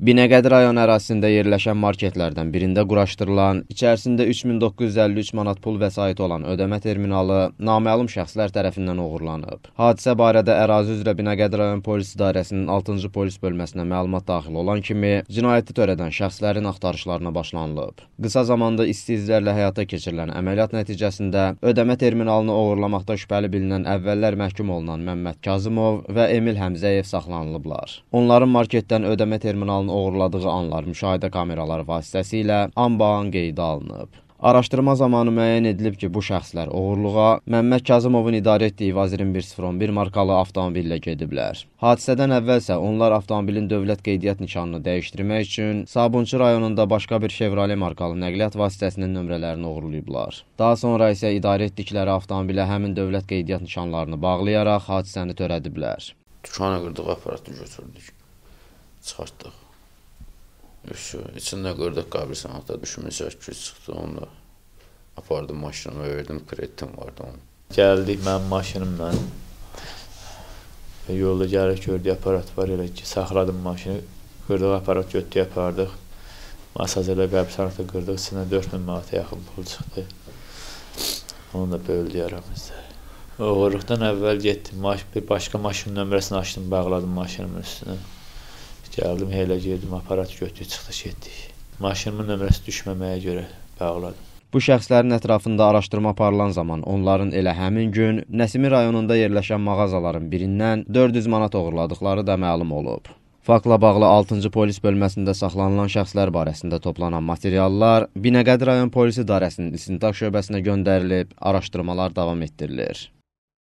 Binəqədi rayon ərazisində yerləşən marketlərdən birində quraşdırılan, içərisində 3953 manat pul vəsait olan ödəmə terminalı naməlum şəxslər tərəfindən oğurlanıb. Hadisə barədə ərazi üzrə Binəqədi rayon polis idarəsinin 6-cı polis bölməsinə məlumat daxil olan kimi cinayəti törədən şəxslərin axtarışlarına başlanılıb. Qısa zamanda isti izlərlə həyata keçirilən əməliyyat nəticəsində ödəmə terminalını oğurlamaqda şübhəli bilinən əvvəllər məhkum olunan Məmməd Kazımov və Emil Həmzəyev saxlanılıblar. Onların marketdən ödəmə terminalını oğurladığı anlar müşahidə kameraları vasitəsilə anbaan qeydə alınıb. Araşdırma zamanı müəyyən edilib ki, bu şəxslər oğurluğa Məmməd Kazımovun idarə etdiyi Vazirin 0101 markalı avtomobillə gediblər. Hadisədən əvvəl isə onlar avtomobilin dövlət qeydiyyat nişanını dəyişdirmək üçün Sabunçu rayonunda başqa bir Chevrolet markalı nəqliyyat vasitəsinin nömrələrini oğurlayıblar. Daha sonra isə idarə etdikləri avtomobilə həmin dövlət qeydiyyat nişanlarını bağlayaraq hadisəni törədiblər. Dükanı qırdıq, aparatı götürdük, çıxartdıq. Vəsyo, içində qırdıq qəbirstanlıqda düşmürsək ki, çıxdı onu da apardım maşınımı, verdim, kreditim vardı onun. Gəldik mən maşınımla. E, yolda gəlir gördük aparat var elə ki, saxladım maşını. Qırdıq aparat götdük apardıq. Masaj elə qəbirstanlıqda qırdıq, içində 4000 manata yaxın pul çıxdı. Onu da böldü aramızda. Oğurluqdan əvvəl getdim, bir başqa maşın nömrəsini açdım, bağladım maşınımın üstünə. Gəldim elə gedim, aparat götürdü, çıxdı getdik. Maşınımın nömrəsi düşməməyə görə bağladım. Bu şəxslərin ətrafında araşdırma aparılan zaman onların elə həmin gün Nəsimi rayonunda yerləşən mağazaların birindən 400 manat oğurladıqları da məlum olub. Faktla bağlı 6-cı polis bölməsində saxlanılan şəxslər barəsində toplanan materiallar Binəqədi rayon polis idarəsinin istintaq şöbəsinə göndərilib, araşdırmalar davam etdirilir.